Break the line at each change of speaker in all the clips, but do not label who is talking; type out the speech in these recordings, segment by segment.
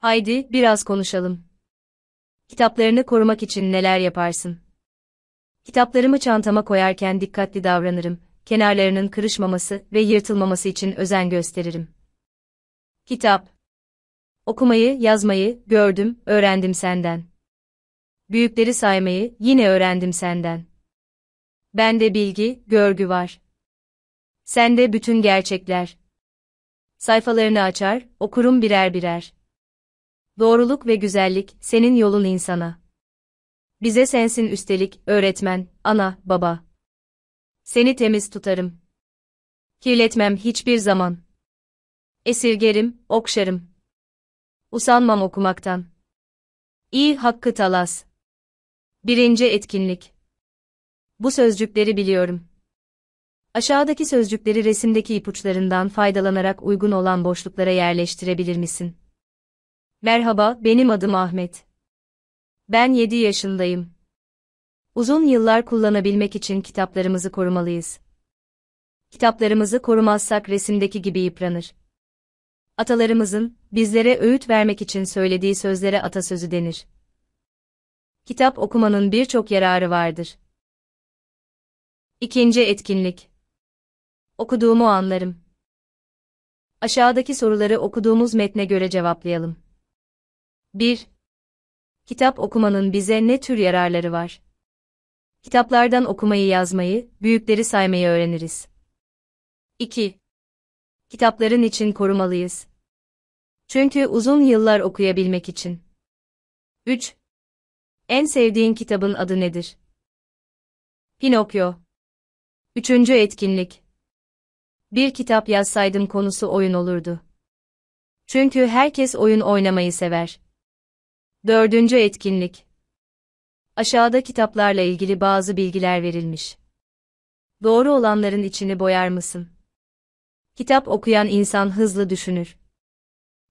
Haydi, biraz konuşalım. Kitaplarını korumak için neler yaparsın? Kitaplarımı çantama koyarken dikkatli davranırım, kenarlarının kırışmaması ve yırtılmaması için özen gösteririm. Kitap Okumayı, yazmayı, gördüm, öğrendim senden. Büyükleri saymayı, yine öğrendim senden. Bende bilgi, görgü var. Sende bütün gerçekler. Sayfalarını açar, okurum birer birer doğruluk ve güzellik, senin yolun insana. Bize sensin üstelik, öğretmen, ana, baba. Seni temiz tutarım. Kirletmem hiçbir zaman. Esirgerim, okşarım. Usanmam okumaktan. İyi Hakkı Talas Birinci Etkinlik Bu sözcükleri biliyorum. Aşağıdaki sözcükleri resimdeki ipuçlarından faydalanarak uygun olan boşluklara yerleştirebilir misin? Merhaba, benim adım Ahmet. Ben 7 yaşındayım. Uzun yıllar kullanabilmek için kitaplarımızı korumalıyız. Kitaplarımızı korumazsak resimdeki gibi yıpranır. Atalarımızın bizlere öğüt vermek için söylediği sözlere atasözü denir. Kitap okumanın birçok yararı vardır. İkinci etkinlik. Okuduğumu anlarım. Aşağıdaki soruları okuduğumuz metne göre cevaplayalım. 1. Kitap okumanın bize ne tür yararları var? Kitaplardan okumayı yazmayı, büyükleri saymayı öğreniriz. 2. Kitapların için korumalıyız. Çünkü uzun yıllar okuyabilmek için. 3. En sevdiğin kitabın adı nedir? Pinokyo. 3. etkinlik. Bir kitap yazsaydım konusu oyun olurdu. Çünkü herkes oyun oynamayı sever. Dördüncü etkinlik. Aşağıda kitaplarla ilgili bazı bilgiler verilmiş. Doğru olanların içini boyar mısın? Kitap okuyan insan hızlı düşünür.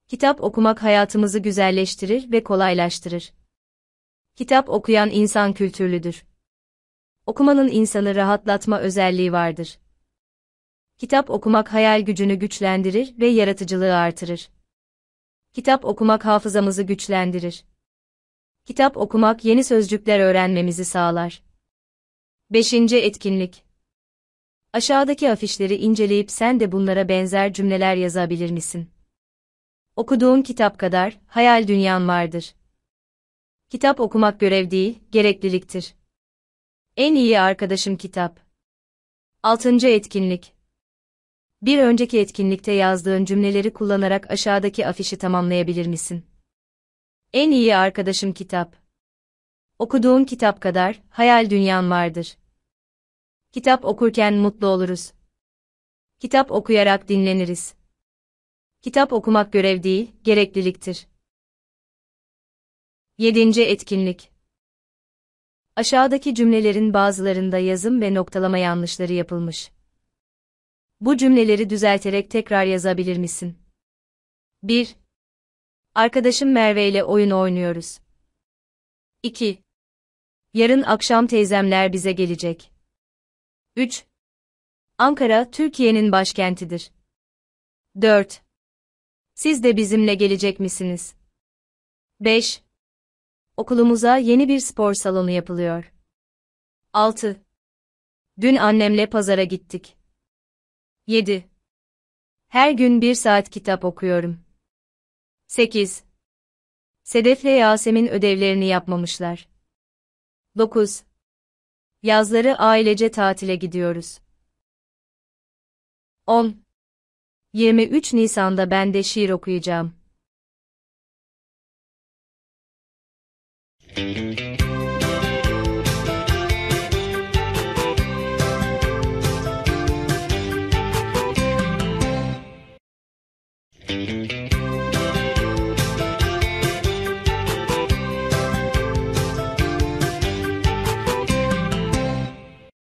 Kitap okumak hayatımızı güzelleştirir ve kolaylaştırır. Kitap okuyan insan kültürlüdür. Okumanın insanı rahatlatma özelliği vardır. Kitap okumak hayal gücünü güçlendirir ve yaratıcılığı artırır. Kitap okumak hafızamızı güçlendirir kitap okumak yeni sözcükler öğrenmemizi sağlar. 5. Etkinlik Aşağıdaki afişleri inceleyip sen de bunlara benzer cümleler yazabilir misin? Okuduğun kitap kadar hayal dünyan vardır. Kitap okumak görev değil, gerekliliktir. En iyi arkadaşım kitap. 6. Etkinlik Bir önceki etkinlikte yazdığın cümleleri kullanarak aşağıdaki afişi tamamlayabilir misin? En iyi arkadaşım kitap. Okuduğun kitap kadar hayal dünyan vardır. Kitap okurken mutlu oluruz. Kitap okuyarak dinleniriz. Kitap okumak görev değil, gerekliliktir. 7. Etkinlik Aşağıdaki cümlelerin bazılarında yazım ve noktalama yanlışları yapılmış. Bu cümleleri düzelterek tekrar yazabilir misin? 1. Arkadaşım Merve ile oyun oynuyoruz. 2. Yarın akşam teyzemler bize gelecek. 3. Ankara Türkiye'nin başkentidir. 4. Siz de bizimle gelecek misiniz? 5. Okulumuza yeni bir spor salonu yapılıyor. 6. Dün annemle pazara gittik. 7. Her gün bir saat kitap okuyorum. 8. Sedef'le Yasemin ödevlerini yapmamışlar. 9. Yazları ailece tatile gidiyoruz. 10. 23 Nisan'da ben de şiir okuyacağım.